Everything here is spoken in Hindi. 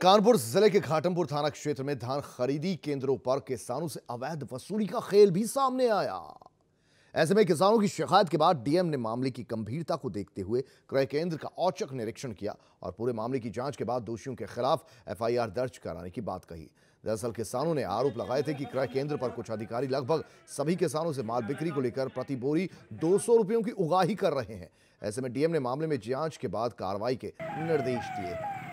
कानपुर जिले के घाटमपुर थाना क्षेत्र में धान खरीदी केंद्रों पर किसानों से अवैध वसूली का खेल भी सामने आया ऐसे में किसानों की शिकायत के बाद डीएम ने मामले की गंभीरता को देखते हुए क्रय केंद्र का औचक निरीक्षण किया और पूरे मामले की जांच के बाद दोषियों के खिलाफ एफआईआर दर्ज कराने की बात कही दरअसल किसानों ने आरोप लगाए थे कि क्रय केंद्र पर कुछ अधिकारी लगभग सभी किसानों से माल बिक्री को लेकर प्रति बोरी दो रुपयों की उगाही कर रहे हैं ऐसे में डीएम ने मामले में जांच के बाद कार्रवाई के निर्देश दिए